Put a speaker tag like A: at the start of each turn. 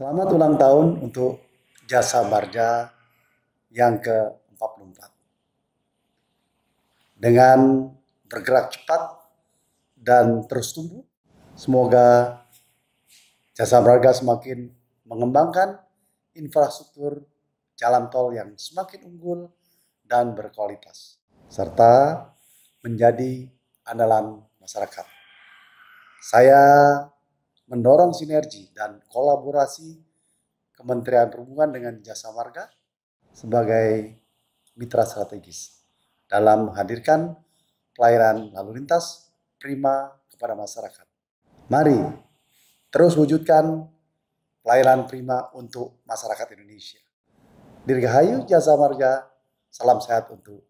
A: Selamat ulang tahun untuk jasa barja yang ke-44. Dengan bergerak cepat dan terus tumbuh, semoga jasa Marga semakin mengembangkan infrastruktur jalan tol yang semakin unggul dan berkualitas, serta menjadi andalan masyarakat. Saya mendorong sinergi dan kolaborasi Kementerian Perhubungan dengan Jasa Marga sebagai mitra strategis dalam menghadirkan pelayanan lalu lintas prima kepada masyarakat. Mari terus wujudkan pelayanan prima untuk masyarakat Indonesia. Dirgahayu Jasa Marga, salam sehat untuk